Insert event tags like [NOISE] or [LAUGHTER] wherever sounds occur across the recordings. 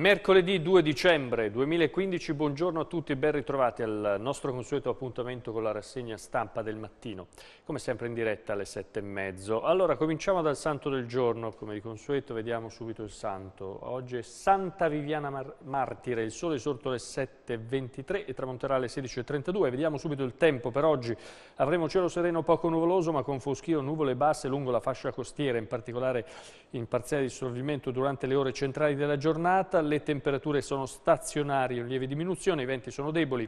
Mercoledì 2 dicembre 2015, buongiorno a tutti e ben ritrovati al nostro consueto appuntamento con la rassegna stampa del mattino, come sempre in diretta alle sette e mezzo. Allora, cominciamo dal santo del giorno, come di consueto vediamo subito il santo. Oggi è Santa Viviana Mar Martire, il sole è sorto alle 7.23 e tramonterà alle 16.32. Vediamo subito il tempo per oggi. Avremo cielo sereno poco nuvoloso, ma con foschio nuvole basse lungo la fascia costiera, in particolare in parziale dissolvimento durante le ore centrali della giornata le temperature sono stazionarie in lieve diminuzione, i venti sono deboli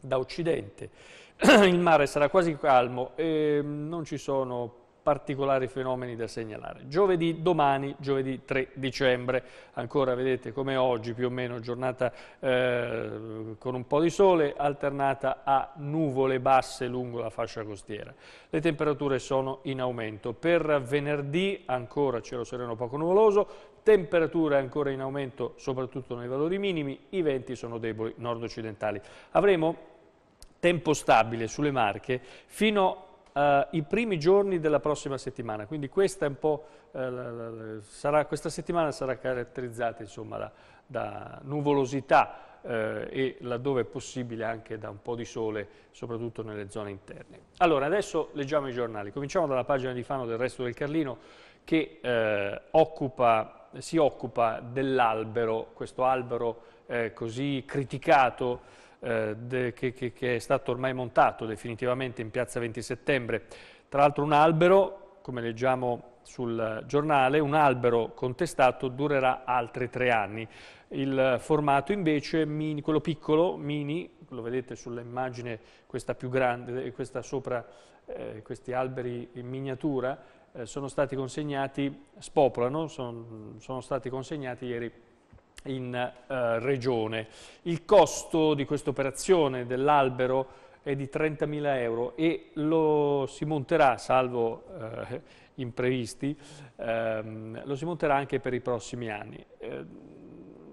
da occidente, [CLEARS THROAT] il mare sarà quasi calmo e ehm, non ci sono particolari fenomeni da segnalare. Giovedì, domani, giovedì 3 dicembre, ancora vedete come oggi più o meno giornata eh, con un po' di sole alternata a nuvole basse lungo la fascia costiera. Le temperature sono in aumento. Per venerdì ancora cielo sereno poco nuvoloso, temperature ancora in aumento soprattutto nei valori minimi, i venti sono deboli nord-occidentali. Avremo tempo stabile sulle marche fino Uh, i primi giorni della prossima settimana, quindi questa, è uh, sarà, questa settimana sarà caratterizzata insomma, da, da nuvolosità uh, e laddove è possibile anche da un po' di sole, soprattutto nelle zone interne. Allora, adesso leggiamo i giornali. Cominciamo dalla pagina di Fano del Resto del Carlino che occupa si occupa dell'albero, questo albero eh, così criticato eh, de, che, che, che, è stato ormai montato definitivamente in piazza 20 settembre. Tra l'altro un albero, come leggiamo sul giornale, un albero contestato durerà altri tre anni. Il formato invece, mini, quello piccolo, mini, lo vedete sull'immagine questa più grande, questa sopra eh, questi alberi in miniatura, eh, sono stati consegnati, spopolano, son, sono stati consegnati ieri in eh, regione. Il costo di questa operazione dell'albero è di 30.000 euro e lo si monterà, salvo eh, imprevisti, ehm, lo si monterà anche per i prossimi anni. Eh,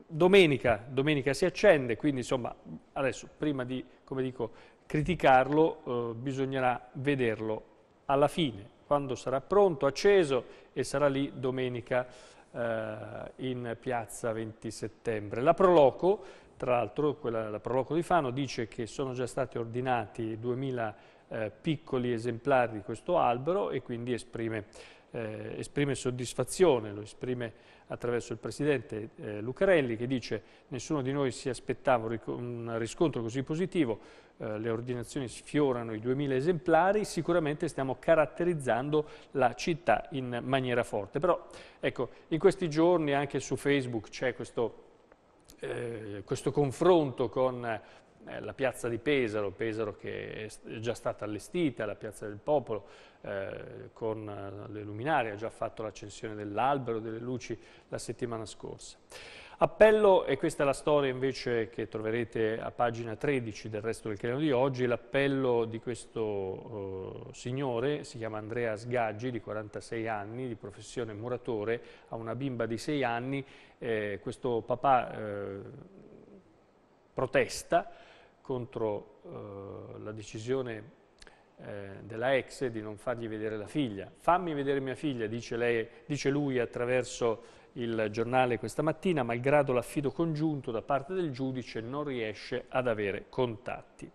domenica, domenica, si accende, quindi insomma adesso prima di, dico, criticarlo eh, bisognerà vederlo alla fine quando sarà pronto, acceso e sarà lì domenica eh, in piazza 20 settembre. La Proloco, tra l'altro, la Proloco di Fano dice che sono già stati ordinati 2000 eh, piccoli esemplari di questo albero e quindi esprime, eh, esprime soddisfazione, lo esprime attraverso il Presidente eh, Lucarelli che dice nessuno di noi si aspettava un riscontro così positivo, eh, le ordinazioni sfiorano i 2000 esemplari, sicuramente stiamo caratterizzando la città in maniera forte. Però ecco, in questi giorni anche su Facebook c'è questo, eh, questo confronto con eh, la piazza di Pesaro, Pesaro che è già stata allestita, la piazza del popolo eh, con eh, le luminarie, ha già fatto l'accensione dell'albero, delle luci la settimana scorsa. Appello, e questa è la storia invece che troverete a pagina 13 del resto del Creno di oggi, l'appello di questo eh, signore, si chiama Andrea Sgaggi, di 46 anni, di professione muratore, ha una bimba di 6 anni, eh, questo papà eh, protesta, contro eh, la decisione eh, della ex di non fargli vedere la figlia. Fammi vedere mia figlia, dice, lei, dice lui attraverso il giornale questa mattina, malgrado l'affido congiunto da parte del giudice non riesce ad avere contatti.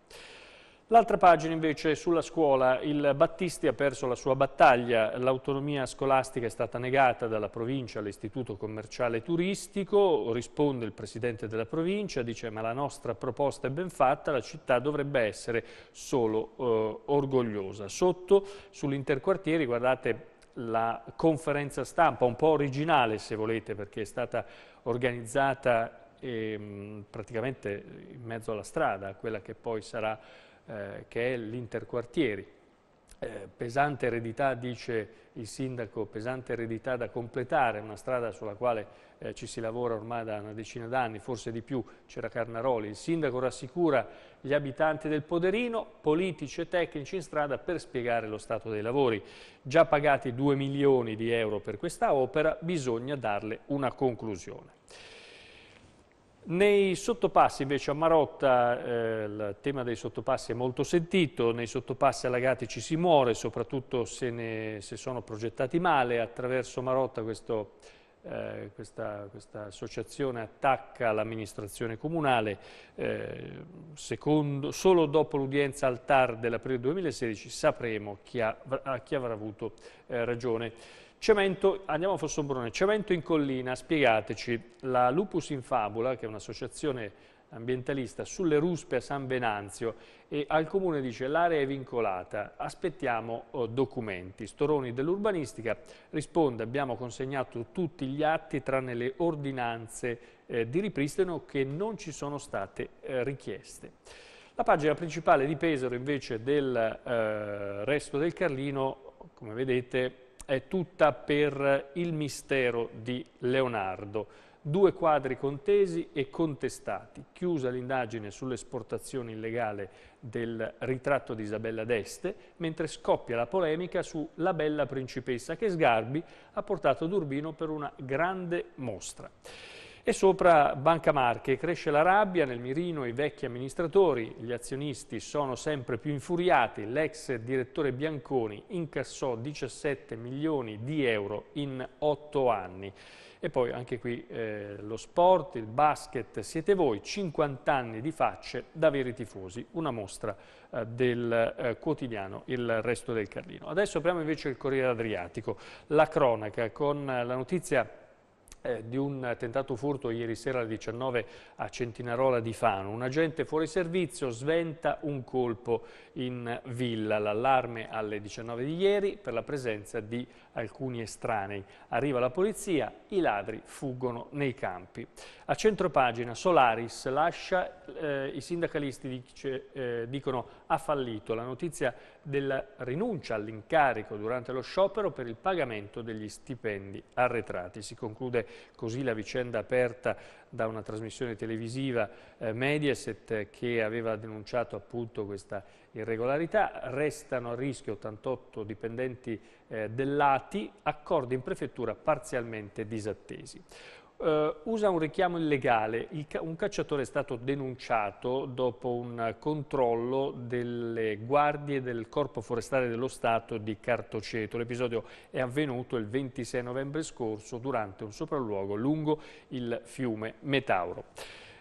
L'altra pagina invece è sulla scuola, il Battisti ha perso la sua battaglia, l'autonomia scolastica è stata negata dalla provincia all'istituto commerciale turistico, risponde il presidente della provincia, dice ma la nostra proposta è ben fatta, la città dovrebbe essere solo eh, orgogliosa. Sotto sull'interquartieri guardate la conferenza stampa, un po' originale se volete perché è stata organizzata eh, praticamente in mezzo alla strada, quella che poi sarà eh, che è l'interquartieri. Eh, pesante eredità, dice il sindaco, pesante eredità da completare, una strada sulla quale eh, ci si lavora ormai da una decina d'anni, forse di più, c'era Carnaroli. Il sindaco rassicura gli abitanti del Poderino, politici e tecnici in strada per spiegare lo stato dei lavori. Già pagati 2 milioni di euro per questa opera, bisogna darle una conclusione. Nei sottopassi invece a Marotta eh, il tema dei sottopassi è molto sentito, nei sottopassi allagati ci si muore, soprattutto se, ne, se sono progettati male, attraverso Marotta questo eh, questa, questa, associazione attacca l'amministrazione comunale, eh, secondo, solo dopo l'udienza al TAR dell'aprile 2016 sapremo chi, ha, chi avrà avuto eh, ragione. Cemento, andiamo a Fossombrone, Cemento in collina, spiegateci, la Lupus in Fabula, che è un'associazione ambientalista sulle ruspe a San Venanzio e al comune dice l'area è vincolata, aspettiamo oh, documenti. Storoni dell'urbanistica risponde abbiamo consegnato tutti gli atti tranne le ordinanze eh, di ripristino che non ci sono state eh, richieste. La pagina principale di Pesaro invece del eh, resto del Carlino, come vedete, è tutta per il mistero di Leonardo due quadri contesi e contestati, chiusa l'indagine sull'esportazione illegale del ritratto di Isabella d'Este, mentre scoppia la polemica sulla Bella Principessa che Sgarbi ha portato ad Urbino per una grande mostra. E sopra Banca Marche cresce la rabbia, nel mirino i vecchi amministratori, gli azionisti sono sempre più infuriati, l'ex direttore Bianconi incassò 17 milioni di euro in 8 anni. E poi anche qui eh, lo sport, il basket, siete voi, 50 anni di facce da veri tifosi, una mostra eh, del eh, quotidiano Il Resto del Carlino. Adesso apriamo invece il Corriere Adriatico, la cronaca con la notizia eh, di un tentato furto ieri sera alle 19 a Centinarola di Fano. Un agente fuori servizio sventa un colpo in villa. L'allarme alle 19 di ieri per la presenza di alcuni estranei. Arriva la polizia, i ladri fuggono nei campi. A centropagina Solaris lascia, eh, i sindacalisti dice, eh, dicono ha fallito la notizia della rinuncia all'incarico durante lo sciopero per il pagamento degli stipendi arretrati. Si conclude così la vicenda aperta da una trasmissione televisiva eh, Mediaset che aveva denunciato appunto questa irregolarità, restano a rischio 88 dipendenti eh, dell'ATI, accordi in prefettura parzialmente disattesi. Uh, usa un richiamo illegale, Il, un cacciatore è stato denunciato dopo un controllo delle guardie del Corpo Forestale dello Stato di Cartoceto. L'episodio è avvenuto il 26 novembre scorso durante un sopralluogo lungo il fiume Metauro.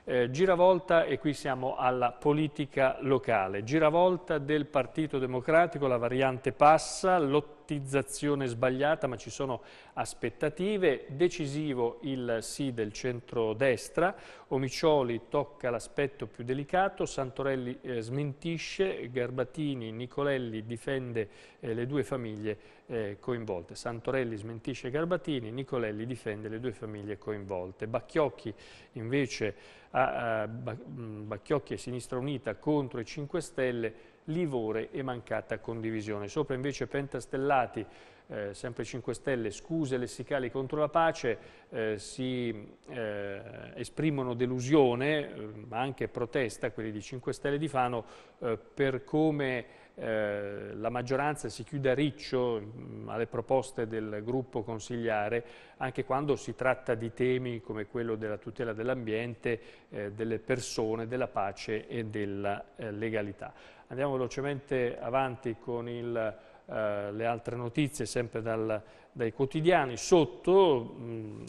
Eh, giravolta, e qui siamo alla politica locale, giravolta del Partito Democratico, la variante passa, l'8 lottizzazione sbagliata, ma ci sono aspettative. Decisivo il sì del centrodestra, Omicioli tocca l'aspetto più delicato, Santorelli eh, smentisce, Garbatini, Nicolelli difende eh, le due famiglie eh, coinvolte. Santorelli smentisce Garbatini, Nicolelli difende le due famiglie coinvolte. Bacchiocchi invece a, a, Bacchiocchi e Sinistra Unita contro i 5 Stelle livore e mancata condivisione. Sopra invece pentastellati, eh, sempre 5 Stelle, scuse lessicali contro la pace, eh, si eh, esprimono delusione, eh, ma anche protesta, quelli di 5 Stelle di Fano, eh, per come eh, la maggioranza si chiude a riccio mh, mm, alle proposte del gruppo consigliare, anche quando si tratta di temi come quello della tutela dell'ambiente, eh, delle persone, della pace e della eh, legalità. Andiamo velocemente avanti con il, eh, le altre notizie, sempre dal dai quotidiani. Sotto mh, mm,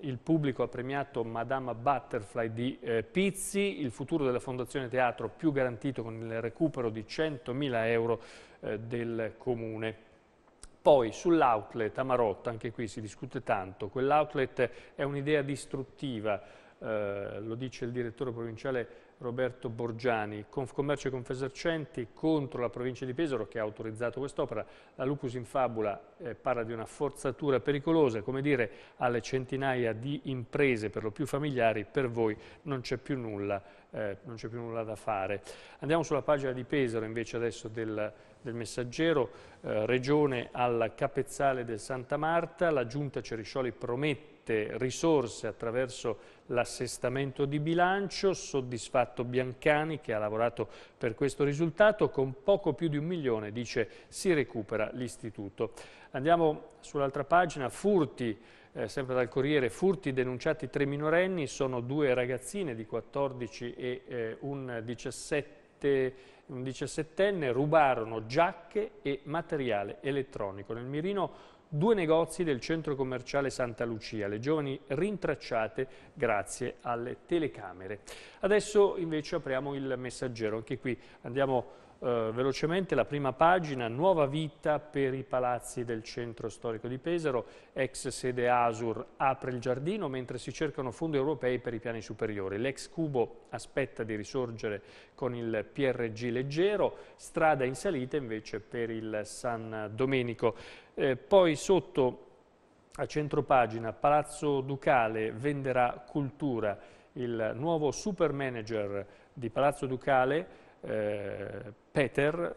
il pubblico ha premiato Madame Butterfly di eh, Pizzi, il futuro della Fondazione Teatro più garantito con il recupero di 100.000 euro eh, del Comune. Poi sull'outlet a Marotta, anche qui si discute tanto, quell'outlet è un'idea distruttiva, eh, lo dice il direttore provinciale Roberto Borgiani, Confcommercio e Confesercenti contro la provincia di Pesaro che ha autorizzato quest'opera. La Lupus in Fabula eh, parla di una forzatura pericolosa, come dire alle centinaia di imprese, per lo più familiari, per voi non c'è più, eh, più nulla, da fare. Andiamo sulla pagina di Pesaro invece adesso del, del messaggero, eh, regione al capezzale del Santa Marta, la giunta Ceriscioli promette mette risorse attraverso l'assestamento di bilancio, soddisfatto Biancani che ha lavorato per questo risultato, con poco più di un milione, dice, si recupera l'istituto. Andiamo sull'altra pagina, furti, eh, sempre dal Corriere, furti denunciati tre minorenni, sono due ragazzine di 14 e eh, un 17 un 17enne rubarono giacche e materiale elettronico. Nel mirino due negozi del centro commerciale Santa Lucia, le giovani rintracciate grazie alle telecamere. Adesso invece apriamo il messaggero, anche qui andiamo eh, velocemente la prima pagina, nuova vita per i palazzi del centro storico di Pesaro, ex sede Asur apre il giardino mentre si cercano fondi europei per i piani superiori, l'ex cubo aspetta di risorgere con il PRG leggero, strada in salita invece per il San Domenico. Eh, poi sotto a centropagina Palazzo Ducale venderà cultura, il nuovo super manager di Palazzo Ducale, eh, Peter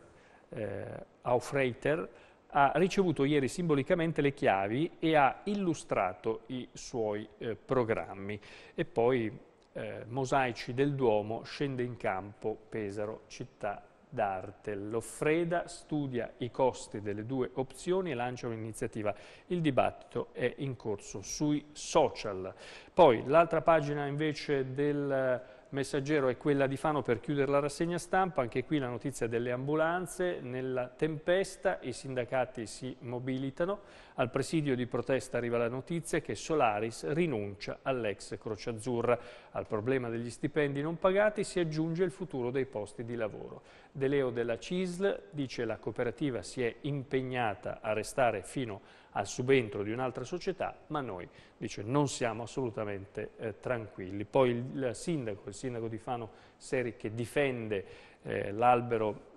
eh, Aufreiter, ha ricevuto ieri simbolicamente le chiavi e ha illustrato i suoi eh, programmi. E poi eh, Mosaici del Duomo scende in campo Pesaro, città d'Artel. Loffreda studia i costi delle due opzioni e lancia un'iniziativa. Il dibattito è in corso sui social. Poi l'altra pagina invece del messaggero è quella di Fano per chiudere la rassegna stampa, anche qui la notizia delle ambulanze, nella tempesta i sindacati si mobilitano, al presidio di protesta arriva la notizia che Solaris rinuncia all'ex Croce Azzurra. Al problema degli stipendi non pagati si aggiunge il futuro dei posti di lavoro. De Leo della CISL dice la cooperativa si è impegnata a restare fino al subentro di un'altra società, ma noi dice, non siamo assolutamente eh, tranquilli. Poi il sindaco, il sindaco di Fano Seri che difende eh, l'albero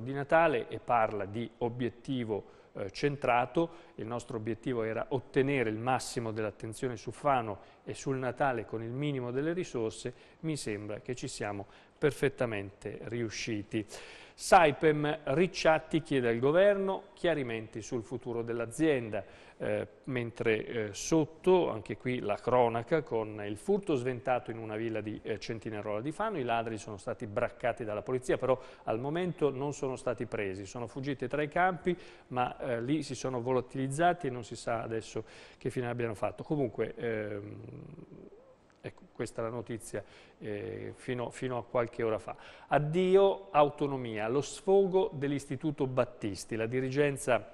di Natale e parla di obiettivo eh, centrato, il nostro obiettivo era ottenere il massimo dell'attenzione su Fano e sul Natale con il minimo delle risorse, mi sembra che ci siamo perfettamente riusciti. Saipem Ricciatti chiede al governo chiarimenti sul futuro dell'azienda, eh, mentre eh, sotto, anche qui la cronaca, con il furto sventato in una villa di eh, Centinarola di Fano, i ladri sono stati braccati dalla polizia, però al momento non sono stati presi, sono fuggiti tra i campi, ma eh, lì si sono volatilizzati e non si sa adesso che fine abbiano fatto. Comunque, ehm, questa è la notizia eh, fino, fino, a qualche ora fa. Addio autonomia, lo sfogo dell'Istituto Battisti, la dirigenza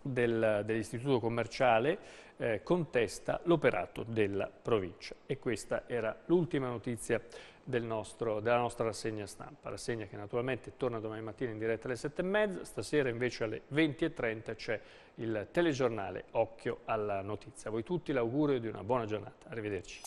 del, dell'Istituto Commerciale eh, contesta l'operato della provincia e questa era l'ultima notizia del nostro, della nostra rassegna stampa, rassegna che naturalmente torna domani mattina in diretta alle 7 e mezza, stasera invece alle 20.30 c'è il telegiornale Occhio alla Notizia. A voi tutti l'augurio di una buona giornata, arrivederci.